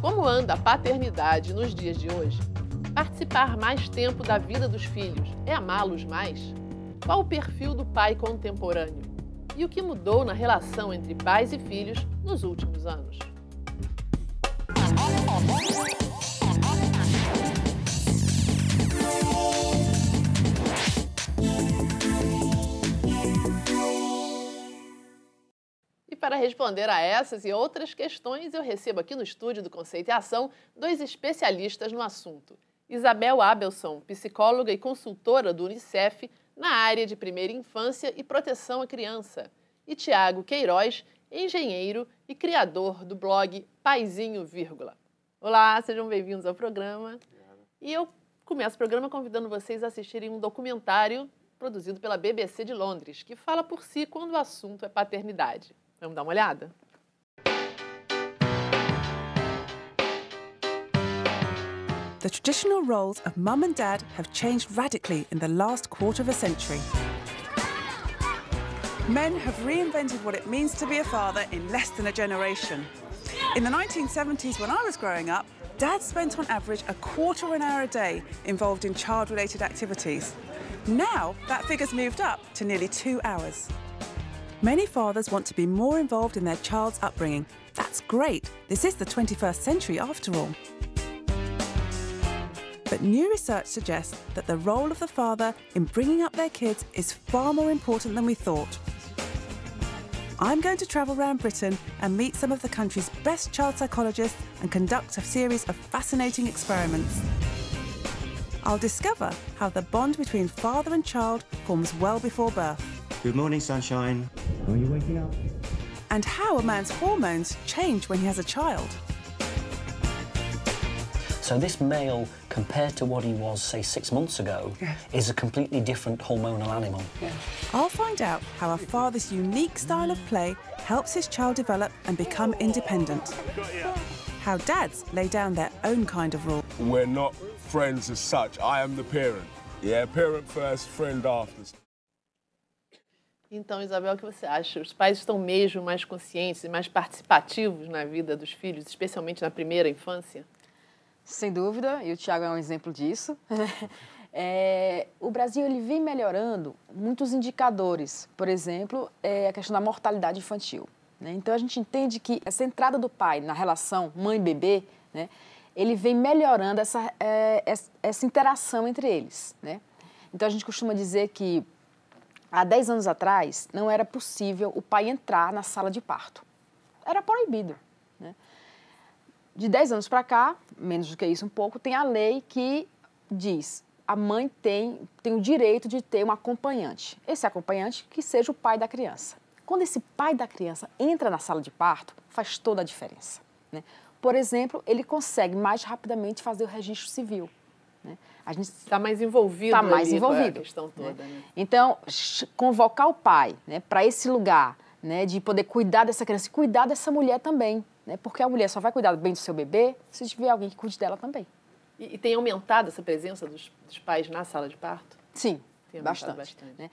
Como anda a paternidade nos dias de hoje? Participar mais tempo da vida dos filhos é amá-los mais? Qual o perfil do pai contemporâneo? E o que mudou na relação entre pais e filhos nos últimos anos? para responder a essas e outras questões, eu recebo aqui no estúdio do Conceito e Ação dois especialistas no assunto. Isabel Abelson, psicóloga e consultora do Unicef na área de primeira infância e proteção à criança, e Tiago Queiroz, engenheiro e criador do blog Paizinho Vírgula. Olá, sejam bem-vindos ao programa. E eu começo o programa convidando vocês a assistirem um documentário produzido pela BBC de Londres, que fala por si quando o assunto é paternidade. Vamos dar uma olhada? The traditional roles of mum and dad have changed radically in the last quarter of a century. Men have reinvented what it means to be a father in less than a generation. In the 1970s, when I was growing up, dad spent on average a quarter of an hour a day involved in child related activities. Now, that figure's moved up to nearly two hours. Many fathers want to be more involved in their child's upbringing. That's great. This is the 21st century after all. But new research suggests that the role of the father in bringing up their kids is far more important than we thought. I'm going to travel around Britain and meet some of the country's best child psychologists and conduct a series of fascinating experiments. I'll discover how the bond between father and child forms well before birth. Good morning, sunshine. How are you waking up? And how a man's hormones change when he has a child. So this male, compared to what he was, say, six months ago, is a completely different hormonal animal. I'll find out how a father's unique style of play helps his child develop and become independent. How dads lay down their own kind of rule. We're not friends as such. I am the parent. Yeah, parent first, friend after. Então, Isabel, o que você acha? Os pais estão mesmo mais conscientes e mais participativos na vida dos filhos, especialmente na primeira infância? Sem dúvida, e o Tiago é um exemplo disso. É, o Brasil ele vem melhorando muitos indicadores, por exemplo, é a questão da mortalidade infantil. Né? Então a gente entende que essa entrada do pai na relação mãe-bebê, né, ele vem melhorando essa, é, essa, interação entre eles. Né? Então a gente costuma dizer que Há 10 anos atrás, não era possível o pai entrar na sala de parto. Era proibido. Né? De 10 anos para cá, menos do que isso um pouco, tem a lei que diz a mãe tem, tem o direito de ter um acompanhante. Esse acompanhante que seja o pai da criança. Quando esse pai da criança entra na sala de parto, faz toda a diferença. Né? Por exemplo, ele consegue mais rapidamente fazer o registro civil. Né? A gente está mais envolvido. Está mais ali, né? envolvido. questão toda. Né? Né? Então, convocar o pai né, para esse lugar né, de poder cuidar dessa criança e cuidar dessa mulher também. Né? Porque a mulher só vai cuidar bem do seu bebê se tiver alguém que cuide dela também. E, e tem aumentado essa presença dos, dos, pais na sala de parto? Sim. bastante. bastante. Né?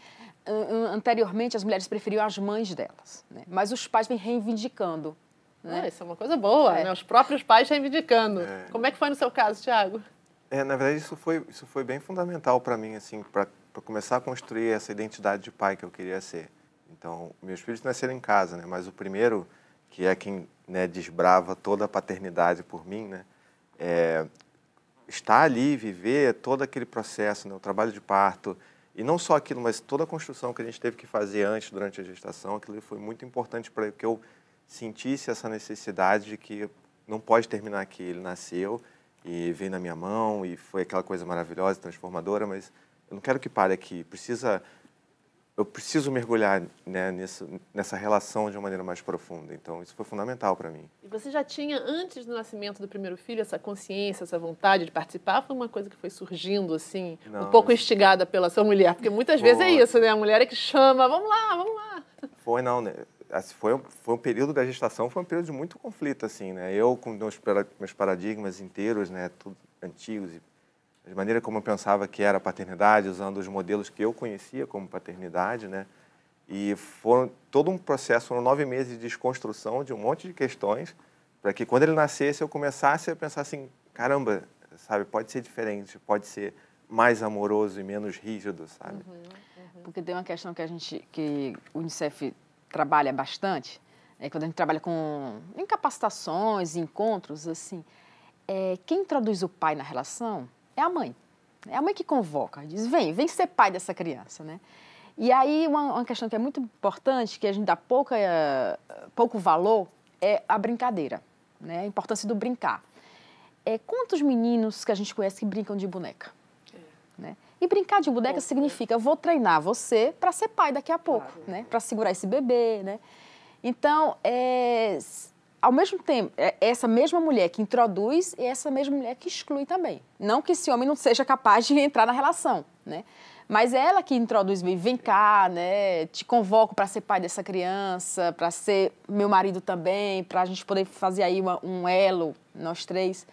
Anteriormente, as mulheres preferiam as mães delas, né? mas os pais vêm reivindicando. Né? Ah, isso é uma coisa boa, é. né? os próprios pais reivindicando. É. Como é que foi no seu caso, Tiago? É, na verdade, isso foi, isso foi bem fundamental para mim, assim, para começar a construir essa identidade de pai que eu queria ser. Então, meus filhos nasceram em casa, né? Mas o primeiro, que é quem né, desbrava toda a paternidade por mim, né? É, estar ali, viver todo aquele processo, né? O trabalho de parto, e não só aquilo, mas toda a construção que a gente teve que fazer antes, durante a gestação, aquilo foi muito importante para que eu sentisse essa necessidade de que não pode terminar aqui. Ele nasceu, e veio na minha mão e foi aquela coisa maravilhosa, transformadora, mas eu não quero que pare aqui. Precisa, eu preciso mergulhar né, nessa, nessa relação de uma maneira mais profunda. Então, isso foi fundamental para mim. E você já tinha, antes do nascimento do primeiro filho, essa consciência, essa vontade de participar? Foi uma coisa que foi surgindo, assim, não, um pouco instigada pela sua mulher? Porque muitas vezes é isso, né? A mulher é que chama, vamos lá, vamos lá. Foi, não, né? Assim, foi, um, foi um período da gestação, foi um período de muito conflito, assim, né? Eu, com meus, meus paradigmas inteiros, né, tudo antigos, de maneira como eu pensava que era paternidade, usando os modelos que eu conhecia como paternidade, né? E foram todo um processo, foram nove meses de desconstrução de um monte de questões, para que quando ele nascesse eu começasse a pensar assim, caramba, sabe, pode ser diferente, pode ser mais amoroso e menos rígido, sabe? Uhum, uhum. Porque tem uma questão que a gente, que o Unicef trabalha bastante, é, quando a gente trabalha com incapacitações, encontros, assim, é, quem introduz o pai na relação é a mãe. Né, é a mãe que convoca, diz, vem, vem ser pai dessa criança, né? E aí uma, uma questão que é muito importante, que a gente dá pouca, pouco valor, é a brincadeira, né? A importância do brincar. É, quantos meninos que a gente conhece que brincam de boneca? É. Né? E brincar de boneca significa vou treinar você para ser pai daqui a pouco, claro. né? Para segurar esse bebê, né? Então, é, ao mesmo tempo, é, é essa mesma mulher que introduz e é essa mesma mulher que exclui também. Não que esse homem não seja capaz de entrar na relação, né? Mas é ela que introduz, vem cá, né? Te convoco para ser pai dessa criança, para ser meu marido também, para a gente poder fazer aí uma, um elo, nós três.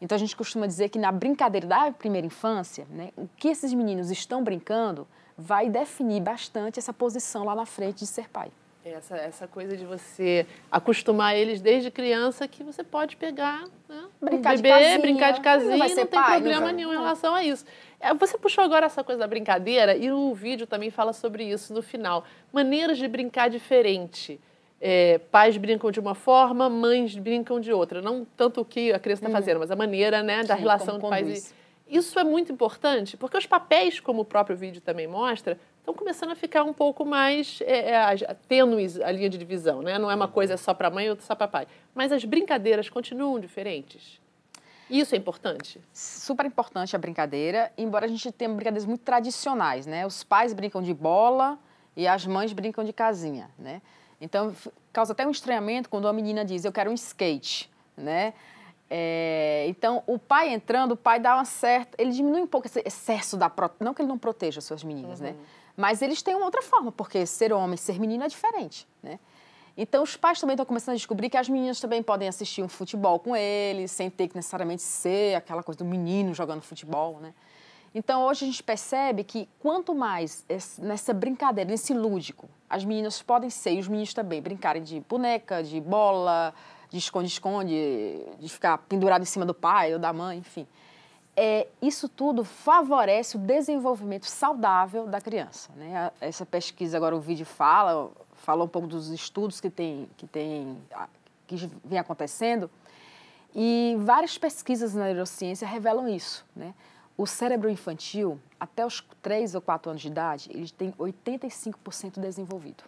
Então a gente costuma dizer que na brincadeira da primeira infância, né, o que esses meninos estão brincando vai definir bastante essa posição lá na frente de ser pai. Essa, essa coisa de você acostumar eles desde criança que você pode pegar, né, brincar um bebê, de casinha, brincar de casinha, não, não tem pai, problema não nenhum em relação a isso. É, você puxou agora essa coisa da brincadeira e o vídeo também fala sobre isso no final. Maneiras de brincar diferente. É, pais brincam de uma forma, mães brincam de outra. Não tanto o que a criança está uhum. fazendo, mas a maneira né, da Sim, relação com pais. E... Isso é muito importante, porque os papéis, como o próprio vídeo também mostra, estão começando a ficar um pouco mais é, é tênues a linha de divisão. Né? Não é uma uhum. coisa só para mãe e outra só para pai. Mas as brincadeiras continuam diferentes. Isso é importante? Super importante a brincadeira, embora a gente tenha brincadeiras muito tradicionais, né? Os pais brincam de bola e as mães brincam de casinha, né? Então, causa até um estranhamento quando uma menina diz, eu quero um skate, né? É, então, o pai entrando, o pai dá uma certa... Ele diminui um pouco esse excesso da... Não que ele não proteja suas meninas, né? uhum. né? Mas eles têm uma outra forma, porque ser homem e ser menino é diferente, né? Então, os pais também estão começando a descobrir que as meninas também podem assistir um futebol com ele, sem ter que necessariamente ser aquela coisa do menino jogando futebol, né? Então, hoje a gente percebe que quanto mais nessa brincadeira, nesse lúdico, as meninas podem ser, e os meninos também, brincarem de boneca, de bola, de esconde-esconde, de ficar pendurado em cima do pai ou da mãe, enfim. É, isso tudo favorece o desenvolvimento saudável da criança. Né? Essa pesquisa, agora o vídeo fala, falou um pouco dos estudos que tem, que tem, que vem acontecendo, e várias pesquisas na neurociência revelam isso, né? O cérebro infantil, até os 3 ou 4 anos de idade, ele tem 85% desenvolvido.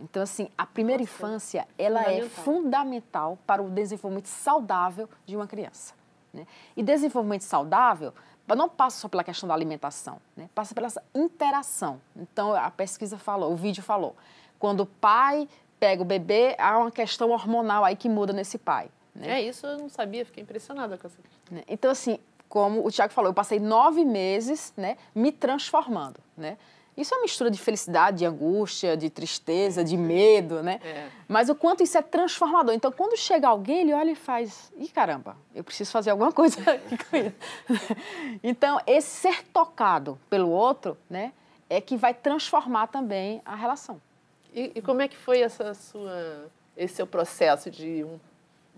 Então, assim, a primeira Nossa, infância, ela é fundamental. é fundamental para o desenvolvimento saudável de uma criança. Né? E desenvolvimento saudável não passa só pela questão da alimentação, né? passa pela interação. Então, a pesquisa falou, o vídeo falou, quando o pai pega o bebê, há uma questão hormonal aí que muda nesse pai. Né? É, isso eu não sabia, fiquei impressionada com essa né? Então, assim, como o Tiago falou, eu passei nove meses né, me transformando. Né? Isso é uma mistura de felicidade, de angústia, de tristeza, de medo, né? É. Mas o quanto isso é transformador. Então, quando chega alguém, ele olha e faz: ih, caramba, eu preciso fazer alguma coisa com isso. então, esse ser tocado pelo outro, né, é que vai transformar também a relação. E, e como é que foi essa sua, esse seu processo de um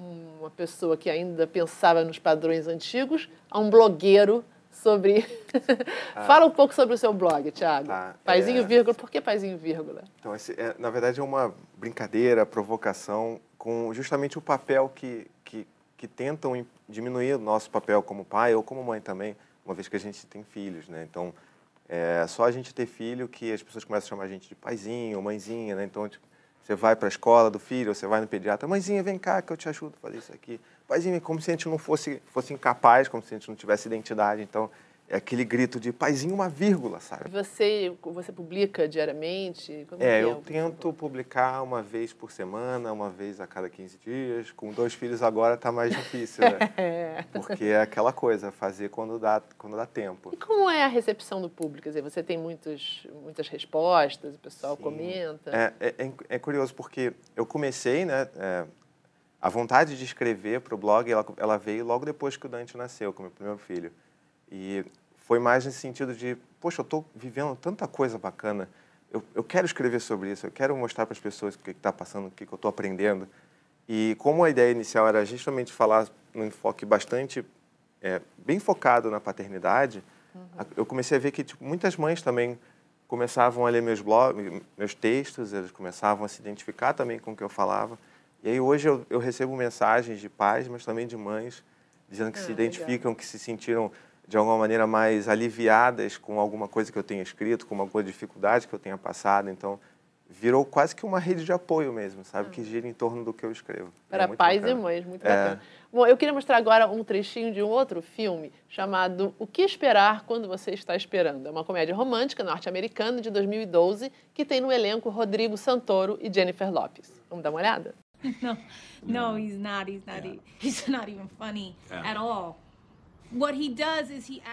uma pessoa que ainda pensava nos padrões antigos a um blogueiro sobre. Ah. Fala um pouco sobre o seu blog, Thiago. paisinho paizinho é... vírgula, por que paizinho vírgula? Então, esse, é, na verdade, é uma brincadeira, provocação com justamente o papel que, que, que tentam diminuir o nosso papel como pai ou como mãe também, uma vez que a gente tem filhos, né? Então, é só a gente ter filho que as pessoas começam a chamar a gente de paizinho, mãezinha, né? Então, tipo, você vai para a escola do filho, você vai no pediatra, mãezinha, vem cá que eu te ajudo a fazer isso aqui. Paizinho, é como se a gente não fosse, fosse incapaz, como se a gente não tivesse identidade. Então, é aquele grito de paizinho uma vírgula, sabe? Você, você publica diariamente? Como é, é eu tento publicar uma vez por semana, uma vez a cada 15 dias. Com dois filhos agora está mais difícil, né? é. Porque é aquela coisa, fazer quando dá, quando dá tempo. E como é a recepção do público? Quer dizer, você tem muitos, muitas respostas, o pessoal Sim. comenta. É, é, é, é curioso, porque eu comecei, né? É, a vontade de escrever para o blog, ela, ela veio logo depois que o Dante nasceu, com o meu primeiro filho. E foi mais nesse sentido de, poxa, eu estou vivendo tanta coisa bacana, eu, eu, quero escrever sobre isso, eu quero mostrar para as pessoas o que está passando, o que, que eu estou aprendendo. E como a ideia inicial era justamente falar num enfoque bastante, é, bem focado na paternidade, uhum. eu comecei a ver que tipo, muitas mães também começavam a ler meus blogs, meus textos, eles começavam a se identificar também com o que eu falava. E aí hoje eu, eu recebo mensagens de pais, mas também de mães, dizendo que se ah, identificam, legal. que se sentiram de alguma maneira mais aliviadas com alguma coisa que eu tenha escrito, com alguma dificuldade que eu tenha passado. Então, virou quase que uma rede de apoio mesmo, sabe? Ah. Que gira em torno do que eu escrevo. Para é pais bacana. e mães, muito é. bacana. Bom, eu queria mostrar agora um trechinho de um outro filme chamado O que Esperar Quando Você Está Esperando. É uma comédia romântica norte-americana de 2012 que tem no elenco Rodrigo Santoro e Jennifer Lopes. Vamos dar uma olhada? Não, não, he's not, he's not, yeah. he's not even funny yeah. at all.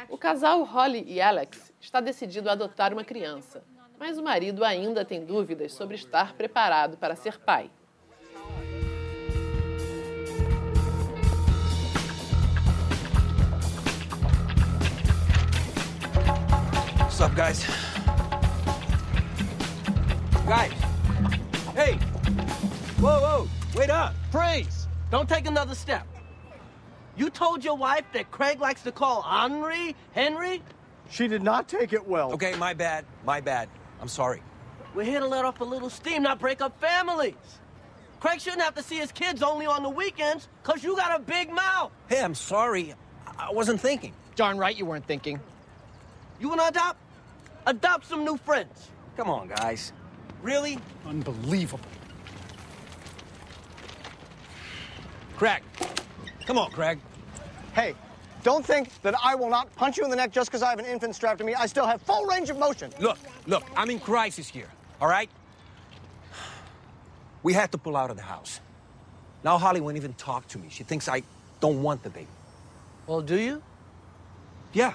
O casal Holly e Alex está decidido a adotar uma criança, mas o marido ainda tem dúvidas sobre estar preparado para ser pai. What's up, guys? Guys, hey! Whoa, whoa, wait up! Freeze! Don't take another step. You told your wife that Craig likes to call Henri Henry? She did not take it well. Okay, my bad. My bad. I'm sorry. We're here to let off a little steam, not break up families. Craig shouldn't have to see his kids only on the weekends, because you got a big mouth. Hey, I'm sorry. I wasn't thinking. Darn right you weren't thinking. You want to adopt? Adopt some new friends. Come on, guys. Really? Unbelievable. Craig. Come on, Craig. Hey, don't think that I will not punch you in the neck just because I have an infant strapped to me. I still have full range of motion. Look, look, I'm in crisis here, all right? We had to pull out of the house. Now Holly won't even talk to me. She thinks I don't want the baby. Well, do you? Yeah.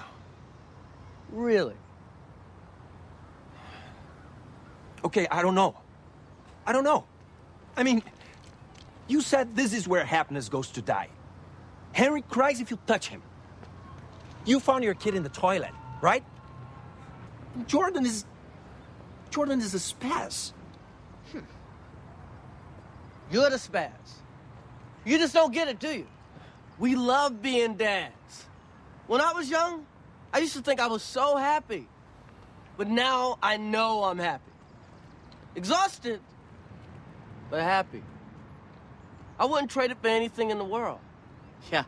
Really? Okay, I don't know. I don't know. I mean, you said this is where happiness goes to die. Henry cries if you touch him. You found your kid in the toilet, right? Jordan is. Jordan is a spaz. Hmm. You're the spaz. You just don't get it, do you? We love being dads. When I was young, I used to think I was so happy. But now I know I'm happy. Exhausted, but happy. I wouldn't trade it for anything in the world. Yeah,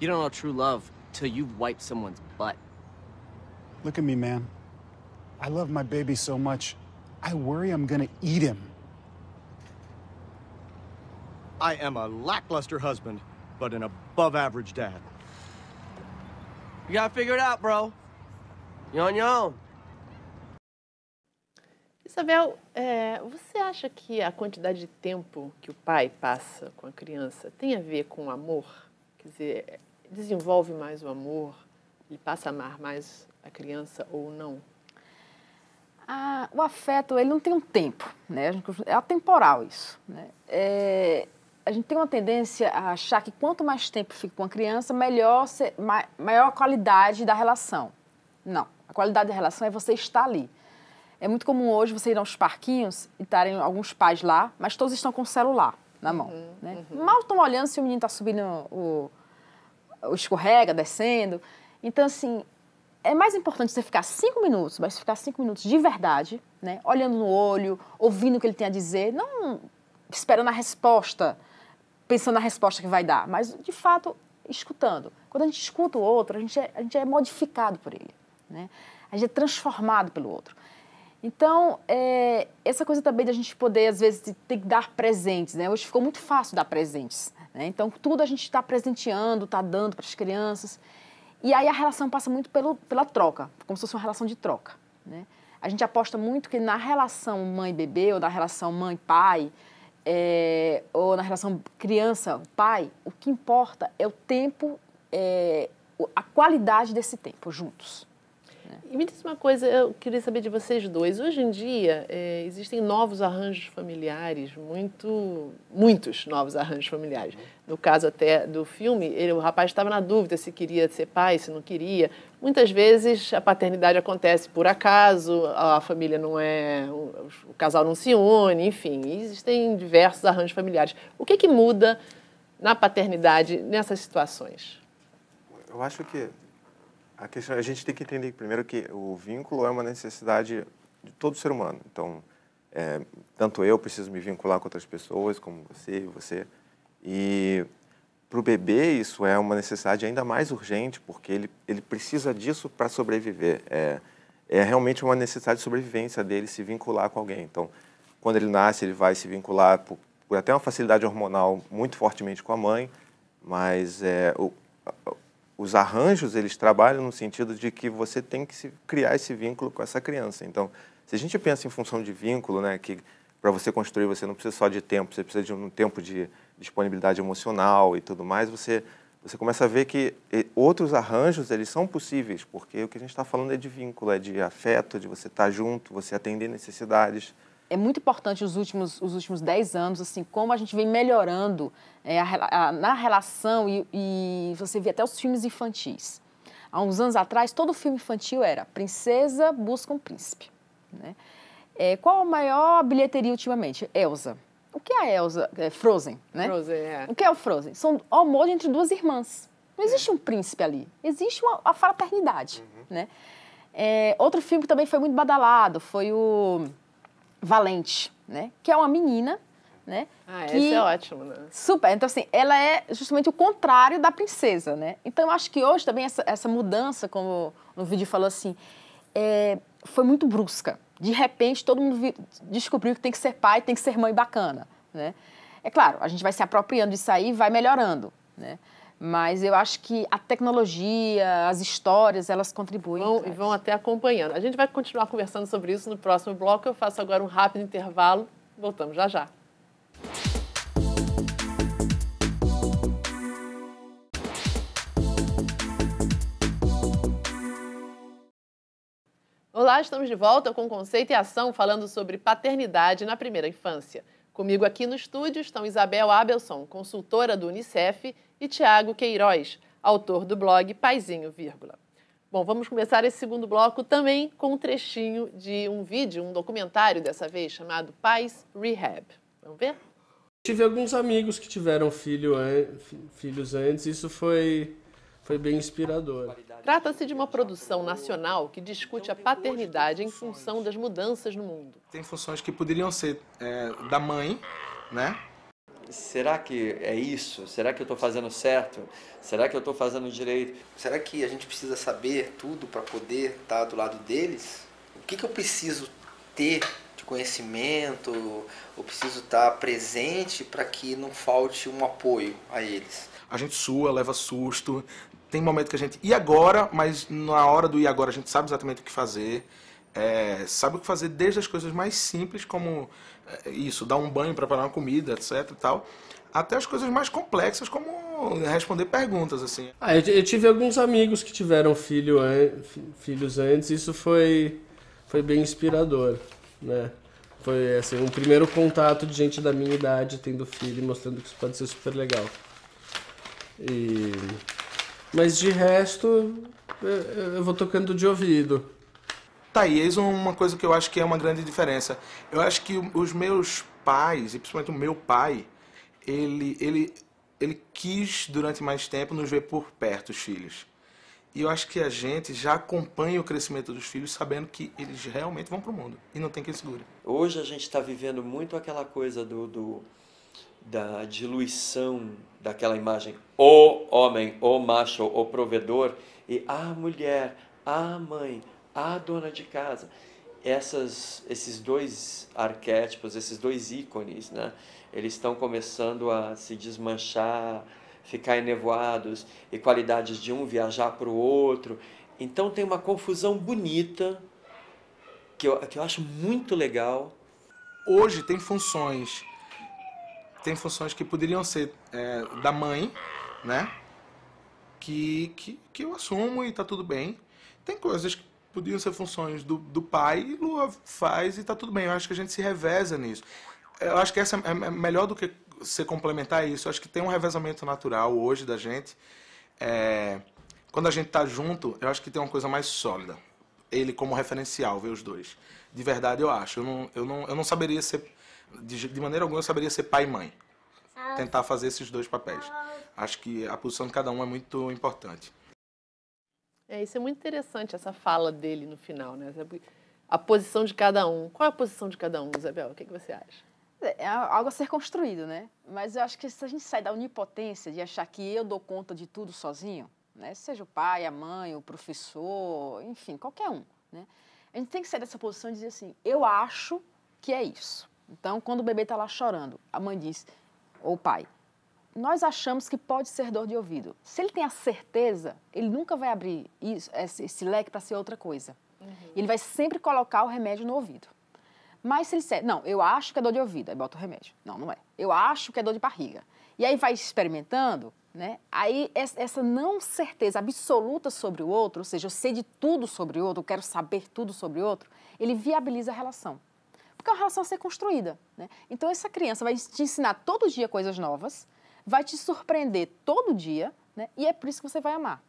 you don't know true love till you've wiped someone's butt. Look at me, man. I love my baby so much, I worry I'm gonna eat him. I am a lackluster husband, but an above average dad. You gotta figure it out, bro. You're on your own. Isabel, é, eh, você acha que a quantidade de tempo que o pai passa com a criança tem a ver com amor? Quer dizer, desenvolve mais o amor e passa a amar mais a criança ou não? Ah, o afeto, ele não tem um tempo, né? É atemporal isso, né? É, a gente tem uma tendência a achar que quanto mais tempo fica com a criança, melhor ser, maior a qualidade da relação. Não. A qualidade da relação é você estar ali. É muito comum hoje você ir aos parquinhos e estarem alguns pais lá, mas todos estão com o celular na mão. Uhum, né? Uhum. Mal estão olhando se o menino está subindo o, o, escorrega, descendo. Então, assim, é mais importante você ficar cinco minutos, mas ficar cinco minutos de verdade, né? olhando no olho, ouvindo o que ele tem a dizer, não esperando a resposta, pensando na resposta que vai dar, mas, de fato, escutando. Quando a gente escuta o outro, a gente é, a gente é modificado por ele. Né? A gente é transformado pelo outro. Então, é, essa coisa também da gente poder, às vezes, ter que dar presentes, né? Hoje ficou muito fácil dar presentes, né? Então, tudo a gente está presenteando, está dando para as crianças. E aí a relação passa muito pelo, pela troca, como se fosse uma relação de troca, né? A gente aposta muito que na relação mãe-bebê ou na relação mãe-pai, é, ou na relação criança-pai, o que importa é o tempo, é, a qualidade desse tempo juntos. E me diz uma coisa, eu queria saber de vocês dois. Hoje em dia, é, existem novos arranjos familiares, muito, muitos novos arranjos familiares. Uhum. No caso até do filme, ele, o rapaz estava na dúvida se queria ser pai, se não queria. Muitas vezes a paternidade acontece por acaso, a família não é. o, casal não se une, enfim. Existem diversos arranjos familiares. O que, é que muda na paternidade nessas situações? Eu acho que a, questão, a gente tem que entender primeiro que o vínculo é uma necessidade de todo ser humano. Então, é, tanto eu preciso me vincular com outras pessoas, como você e você. E para o bebê isso é uma necessidade ainda mais urgente, porque ele, ele precisa disso para sobreviver. É, é realmente uma necessidade de sobrevivência dele se vincular com alguém. Então, quando ele nasce, ele vai se vincular por, por até uma facilidade hormonal muito fortemente com a mãe, mas é, o, os arranjos eles trabalham no sentido de que você tem que criar esse vínculo com essa criança. Então, se a gente pensa em função de vínculo, né, que para você construir você não precisa só de tempo, você precisa de um tempo de disponibilidade emocional e tudo mais, você você começa a ver que outros arranjos eles são possíveis, porque o que a gente está falando é de vínculo, é de afeto, de você estar tá junto, você atender necessidades é muito importante os últimos, os últimos 10 anos, assim, como a gente vem melhorando é, a, a, na relação e, e, você vê até os filmes infantis. Há uns anos atrás, todo filme infantil era Princesa busca um príncipe. Né? É, qual a maior bilheteria ultimamente? Elsa. O que é a Elsa? É, Frozen, né? Frozen, é. O que é o Frozen? São o amor entre duas irmãs. Não é. existe um príncipe ali. Existe uma, a fraternidade, uhum. né? É, outro filme que também foi muito badalado foi o... Valente, né? Que é uma menina, né? Ah, que... esse é ótimo, né? Super. Então, assim, ela é justamente o contrário da princesa, né? Então, eu acho que hoje também essa, essa mudança, como no vídeo falou assim, é, foi muito brusca. De repente, todo mundo descobriu que tem que ser pai, tem que ser mãe bacana, né? É claro, a gente vai se apropriando disso aí e vai melhorando, né? Mas eu acho que a tecnologia, as histórias, elas contribuem. Vão, e vão até acompanhando. A gente vai continuar conversando sobre isso no próximo bloco. Eu faço agora um rápido intervalo. Voltamos já já. Olá, estamos de volta com Conceito e Ação falando sobre paternidade na primeira infância. Comigo aqui no estúdio estão Isabel Abelson, consultora do Unicef, e Tiago Queiroz, autor do blog Paizinho, vírgula. Bom, vamos começar esse segundo bloco também com um trechinho de um vídeo, um documentário dessa vez, chamado Pais Rehab. Vamos ver? Tive alguns amigos que tiveram filho an... filhos antes, isso foi, foi bem inspirador. Trata-se de uma produção nacional que discute a paternidade em função das mudanças no mundo. Tem funções que poderiam ser é, da mãe, né? será que é isso? Será que eu estou fazendo certo? Será que eu estou fazendo direito? Será que a gente precisa saber tudo para poder estar tá do lado deles? O que, que eu preciso ter de conhecimento? Eu preciso estar tá presente para que não falte um apoio a eles. A gente sua, leva susto. Tem momento que a gente. E agora? Mas na hora do e agora a gente sabe exatamente o que fazer. É, sabe o que fazer desde as coisas mais simples, como é, é isso, dar um banho, preparar uma comida, etc e tal, até as coisas mais complexas como responder perguntas assim. Ah, eu, eu tive alguns amigos que tiveram filho an filhos antes, isso foi foi bem inspirador, né? Foi assim, um primeiro contato de gente da minha idade tendo filho e mostrando que isso pode ser super legal. E mas de resto eu, eu vou tocando de ouvido. Tá aí, eis é uma coisa que eu acho que é uma grande diferença. Eu acho que os meus pais, e principalmente o meu pai, ele, ele, ele quis durante mais tempo nos ver por perto, os filhos. E eu acho que a gente já acompanha o crescimento dos filhos sabendo que eles realmente vão para o mundo e não tem quem segure. Hoje a gente está vivendo muito aquela coisa do, do, da diluição daquela imagem. O homem, o macho, o provedor e a mulher, a mãe, a dona de casa. Essas, esses dois arquétipos, esses dois ícones, né, eles estão começando a se desmanchar, ficar enevoados, e qualidades de um viajar para o outro. Então tem uma confusão bonita que eu, que eu acho muito legal. Hoje tem funções, tem funções que poderiam ser é, da mãe, né? Que, que, que eu assumo e tá tudo bem. Tem coisas que podiam ser funções do, do pai, e Lua faz e está tudo bem. Eu acho que a gente se reveza nisso. Eu acho que essa é, é melhor do que você complementar isso. Eu acho que tem um revezamento natural hoje da gente. É... quando a gente está junto, eu acho que tem uma coisa mais sólida. Ele como referencial, ver os dois. De verdade, eu acho. Eu não, eu não, eu não saberia ser. De, de maneira alguma, eu saberia ser pai e mãe. Ah. Tentar fazer esses dois papéis. Ah. Acho que a posição de cada um é muito importante. É, isso é muito interessante, essa fala dele no final, né? A posição de cada um. Qual é a posição de cada um, Isabel? O que, é que você acha? É, é algo a ser construído, né? Mas eu acho que se a gente sai da onipotência de achar que eu dou conta de tudo sozinho, né? Seja o pai, a mãe, o professor, enfim, qualquer um, né? A gente tem que sair dessa posição e dizer assim, eu acho que é isso. Então, quando o bebê está lá chorando, a mãe diz, ou o pai, nós achamos que pode ser dor de ouvido. Se ele tem a certeza, ele nunca vai abrir isso, esse, esse leque para ser outra coisa. Uhum. Ele vai sempre colocar o remédio no ouvido. Mas se ele disser, não, eu acho que é dor de ouvido, aí bota o remédio. Não, não é. Eu acho que é dor de barriga. E aí vai experimentando, né? Aí essa não certeza absoluta sobre o outro, ou seja, eu sei de tudo sobre o outro, eu quero saber tudo sobre o outro, ele viabiliza a relação porque é uma relação a ser construída. Né? Então, essa criança vai te ensinar todo dia coisas novas, vai te surpreender todo dia, né? E é por isso que você vai amar.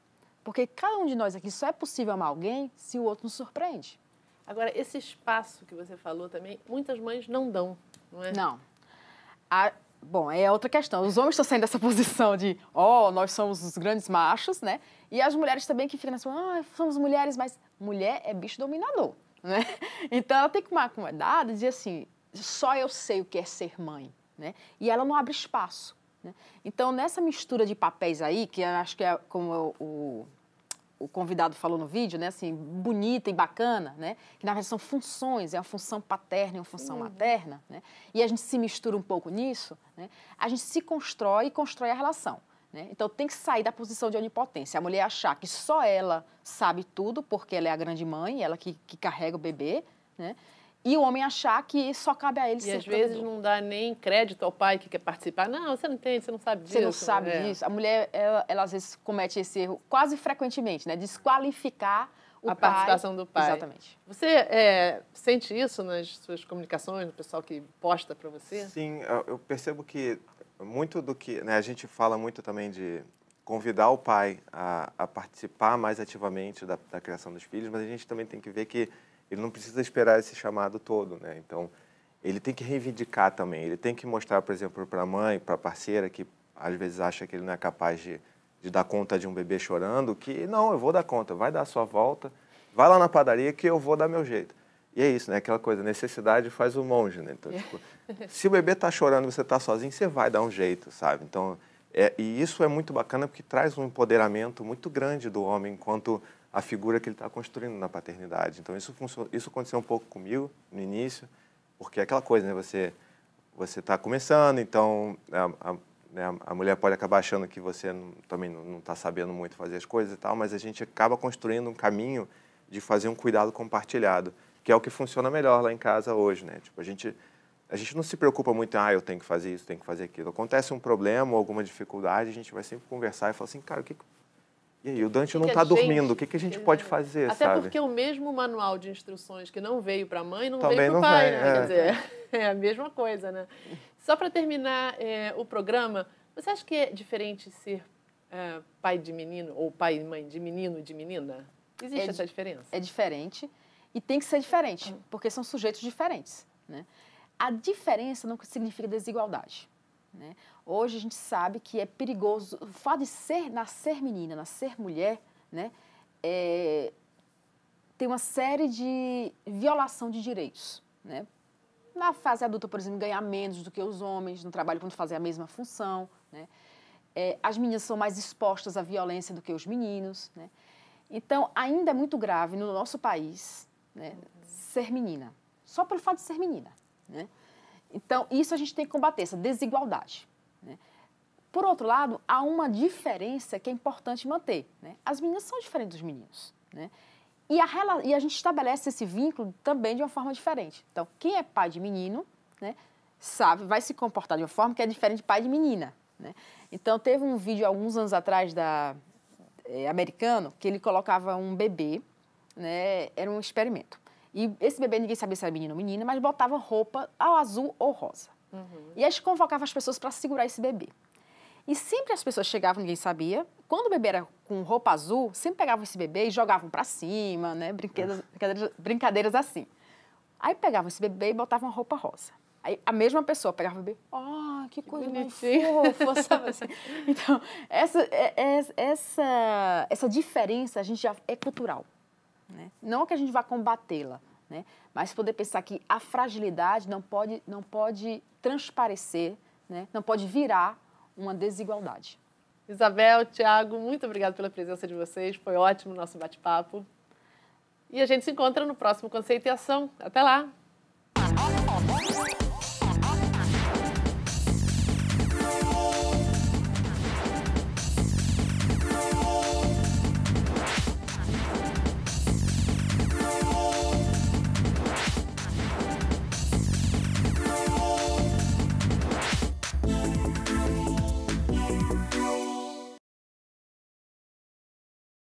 Porque cada um de nós aqui só é possível amar alguém se o outro nos surpreende. Agora, esse espaço que você falou também, muitas mães não dão, não é? Não. A, bom, é outra questão. Os homens estão saindo dessa posição de, ó, oh, nós somos os grandes machos, né? E as mulheres também que ficam nessa, ah, somos mulheres, mas mulher é bicho dominador, né? Então, ela tem que tomar cuidado e dizer assim, só eu sei o que é ser mãe, né? E ela não abre espaço né? Então, nessa mistura de papéis aí, que acho que é como o, o convidado falou no vídeo, né, assim, bonita e bacana, né, que na verdade são funções, é uma função paterna e uma função uhum. materna, né, e a gente se mistura um pouco nisso, né, a gente se constrói e constrói a relação. Né? Então tem que sair da posição de onipotência. A mulher achar que só ela sabe tudo, porque ela é a grande mãe, ela que, que carrega o bebê, né? e o homem achar que só cabe a ele e ser. E às vezes não dá nem crédito ao pai que quer participar. Não, você não entende, você não sabe disso. Você não sabe é. disso. A mulher, ela, ela, às vezes comete esse erro quase frequentemente, né? Desqualificar o a pai. participação do pai. Exatamente. Você é, sente isso nas suas comunicações, no pessoal que posta para você? Sim, eu percebo que muito do que. Né, a gente fala muito também de convidar o pai a, a participar mais ativamente da, da criação dos filhos, mas a gente também tem que ver que ele não precisa esperar esse chamado todo, né? Então, ele tem que reivindicar também, ele tem que mostrar, por exemplo, para a mãe, para a parceira, que às vezes acha que ele não é capaz de, de dar conta de um bebê chorando, que não, eu vou dar conta, vai dar a sua volta, vai lá na padaria que eu vou dar meu jeito. E é isso, né? Aquela coisa, necessidade faz o monge, né? Então, é. tipo, se o bebê está chorando e você está sozinho, você vai dar um jeito, sabe? Então, é, e isso é muito bacana porque traz um empoderamento muito grande do homem enquanto a figura que ele está construindo na paternidade. Então isso isso aconteceu um pouco comigo no início, porque é aquela coisa, né? Você você está começando, então a, né, a, né, a, mulher pode acabar achando que você não, também não está sabendo muito fazer as coisas e tal, mas a gente acaba construindo um caminho de fazer um cuidado compartilhado, que é o que funciona melhor lá em casa hoje, né? Tipo a gente a gente não se preocupa muito, ah, eu tenho que fazer isso, tenho que fazer aquilo. Acontece um problema ou alguma dificuldade, a gente vai sempre conversar e falar assim, cara, o que, e aí, o Dante que não está dormindo, o que, que a gente pode fazer, Até sabe? porque o mesmo manual de instruções que não veio para a mãe, não Também veio para o pai, vem, né? é. Quer dizer, é a mesma coisa, né? Só para terminar é, o programa, você acha que é diferente ser é, pai de menino ou pai e mãe de menino e de menina? Existe é, essa diferença? É diferente e tem que ser diferente, ah. porque são sujeitos diferentes, né? A diferença não significa desigualdade, né? Hoje a gente sabe que é perigoso. O fato de ser, nascer menina, nascer mulher, né? É, tem uma série de violação de direitos, né? Na fase adulta, por exemplo, ganhar menos do que os homens no trabalho quando fazer a mesma função, né? É, as meninas são mais expostas à violência do que os meninos, né? Então, ainda é muito grave no nosso país né, uhum. ser menina, só pelo fato de ser menina, né? Então, isso a gente tem que combater, essa desigualdade. Né? Por outro lado, há uma diferença que é importante manter. Né? As meninas são diferentes dos meninos. Né? E, a, e a gente estabelece esse vínculo também de uma forma diferente. Então, quem é pai de menino, né, sabe, vai se comportar de uma forma que é diferente de pai de menina. Né? Então, teve um vídeo alguns anos atrás da é, americano que ele colocava um bebê, né, era um experimento. E esse bebê ninguém sabia se era menino ou menina, mas botava roupa ao azul ou rosa. Uhum. E a gente convocava as pessoas para segurar esse bebê. E sempre as pessoas chegavam, ninguém sabia. Quando o bebê era com roupa azul, sempre pegavam esse bebê e jogavam para cima, né? Brincadeiras, brincadeiras, brincadeiras, assim. Aí pegavam esse bebê e botavam uma roupa rosa. Aí a mesma pessoa pegava o bebê, ah, oh, que coisa Bonitinho. mais fofa, sabe assim? Então, essa, é, é, essa, essa diferença a gente já é cultural. Né? Não que a gente vá combatê-la, né? mas poder pensar que a fragilidade não pode, não pode transparecer, né? não pode virar uma desigualdade. Isabel, Tiago, muito obrigado pela presença de vocês. Foi ótimo o nosso bate-papo. E a gente se encontra no próximo Conceito e Ação. Até lá!